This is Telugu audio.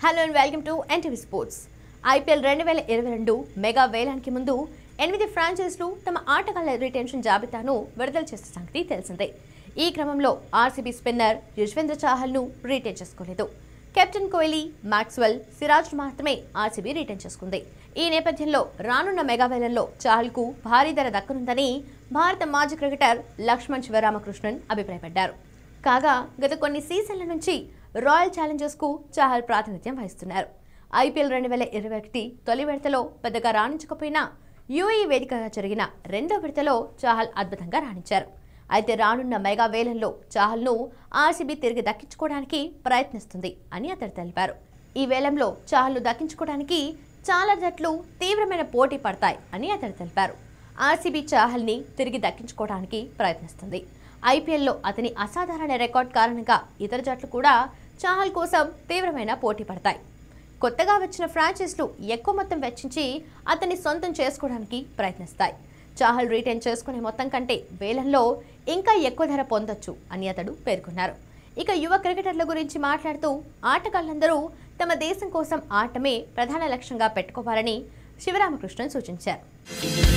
hello and welcome to NTV sports IPL రెండు వేల ఇరవై రెండు మెగా వేలానికి ముందు ఎనిమిది ఫ్రాంచైజీలు తమ ఆటగాళ్ల రిటెన్షన్ జాబితాను విడుదల చేసిన సంగతి తెలిసిందే ఈ క్రమంలో ఆర్సీబీ స్పిన్నర్ యశ్వేంద్ర చాహల్ను రిటైన్ చేసుకోలేదు కెప్టెన్ కోహ్లీ మాక్స్వెల్ సిరాజ్ మాత్రమే ఆర్సీబీ రిటైన్ చేసుకుంది ఈ నేపథ్యంలో రానున్న మెగా వేలంలో చాహల్కు భారీ ధర దక్కనుందని భారత మాజీ క్రికెటర్ లక్ష్మణ్ శివరామకృష్ణన్ అభిప్రాయపడ్డారు కాగా గత కొన్ని సీజన్ల నుంచి రాయల్ ఛాలెంజర్స్కు చాహల్ ప్రాతినిధ్యం వహిస్తున్నారు ఐపీఎల్ రెండు వేల ఇరవై ఒకటి తొలి విడతలో పెద్దగా రాణించకపోయినా యూఏఈ వేదికగా జరిగిన రెండో విడతలో చాహల్ అద్భుతంగా రాణించారు అయితే రానున్న మెగా వేలంలో చాహల్ను ఆర్సీబీ తిరిగి దక్కించుకోవడానికి ప్రయత్నిస్తుంది అని అతడు తెలిపారు ఈ వేలంలో చాహల్ను దక్కించుకోవడానికి చాలా జట్లు తీవ్రమైన పోటీ పడతాయి అని అతడు తెలిపారు ఆర్సీబీ చాహల్ని తిరిగి దక్కించుకోవడానికి ప్రయత్నిస్తుంది ఐపీఎల్లో అతని అసాధారణ రికార్డ్ కారణంగా ఇతర జట్లు కూడా చాహల్ కోసం తీవ్రమైన పోటీ పడతాయి కొత్తగా వచ్చిన ఫ్రాంచైజ్లు ఎక్కువ మొత్తం వెచ్చించి అతన్ని సొంతం చేసుకోవడానికి ప్రయత్నిస్తాయి చాహల్ రిటైన్ చేసుకునే మొత్తం కంటే వేలంలో ఇంకా ఎక్కువ ధర పొందొచ్చు అని అతడు పేర్కొన్నారు ఇక యువ క్రికెటర్ల గురించి మాట్లాడుతూ ఆటగాళ్లందరూ తమ దేశం కోసం ఆటమే ప్రధాన లక్ష్యంగా పెట్టుకోవాలని శివరామకృష్ణన్ సూచించారు